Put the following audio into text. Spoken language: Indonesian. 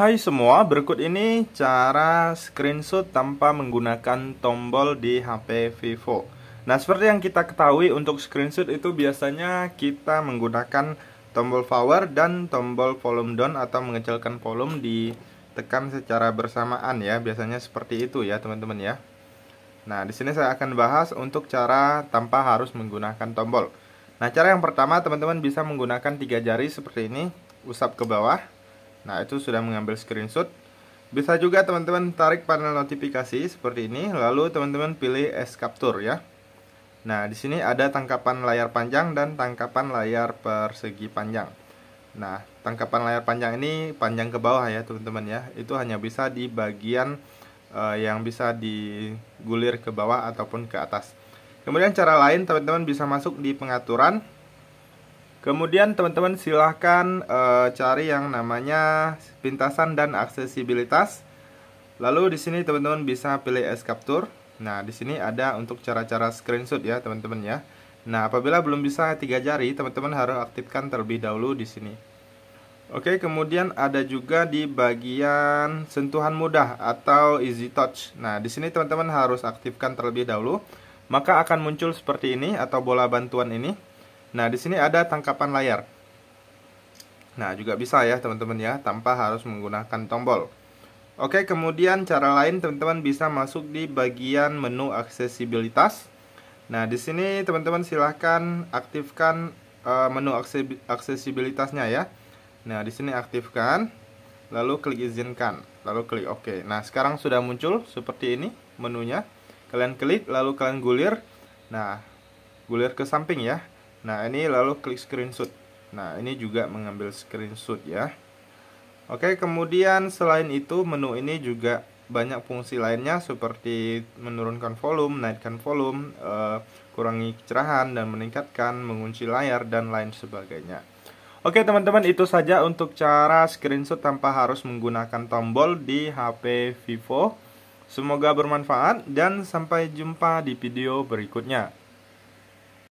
Hai semua, berikut ini cara screenshot tanpa menggunakan tombol di HP Vivo. Nah, seperti yang kita ketahui untuk screenshot itu biasanya kita menggunakan tombol power dan tombol volume down atau mengecilkan volume ditekan secara bersamaan ya. Biasanya seperti itu ya, teman-teman ya. Nah, di sini saya akan bahas untuk cara tanpa harus menggunakan tombol. Nah, cara yang pertama teman-teman bisa menggunakan tiga jari seperti ini, usap ke bawah Nah, itu sudah mengambil screenshot. Bisa juga teman-teman tarik panel notifikasi seperti ini, lalu teman-teman pilih S Capture ya. Nah, di sini ada tangkapan layar panjang dan tangkapan layar persegi panjang. Nah, tangkapan layar panjang ini panjang ke bawah ya, teman-teman ya. Itu hanya bisa di bagian uh, yang bisa digulir ke bawah ataupun ke atas. Kemudian cara lain teman-teman bisa masuk di pengaturan Kemudian teman-teman silahkan e, cari yang namanya pintasan dan aksesibilitas. Lalu di sini teman-teman bisa pilih S Capture. Nah, di sini ada untuk cara-cara screenshot ya, teman-teman ya. Nah, apabila belum bisa tiga jari, teman-teman harus aktifkan terlebih dahulu di sini. Oke, kemudian ada juga di bagian sentuhan mudah atau easy touch. Nah, di sini teman-teman harus aktifkan terlebih dahulu, maka akan muncul seperti ini atau bola bantuan ini. Nah, di sini ada tangkapan layar. Nah, juga bisa ya teman-teman ya, tanpa harus menggunakan tombol. Oke, kemudian cara lain teman-teman bisa masuk di bagian menu aksesibilitas. Nah, di sini teman-teman silahkan aktifkan uh, menu aksesibilitasnya ya. Nah, di sini aktifkan, lalu klik izinkan, lalu klik OK. Nah, sekarang sudah muncul seperti ini menunya. Kalian klik, lalu kalian gulir. Nah, gulir ke samping ya. Nah, ini lalu klik screenshot. Nah, ini juga mengambil screenshot ya. Oke, kemudian selain itu menu ini juga banyak fungsi lainnya seperti menurunkan volume, naikkan volume, eh, kurangi kecerahan dan meningkatkan, mengunci layar dan lain sebagainya. Oke teman-teman itu saja untuk cara screenshot tanpa harus menggunakan tombol di HP Vivo. Semoga bermanfaat dan sampai jumpa di video berikutnya.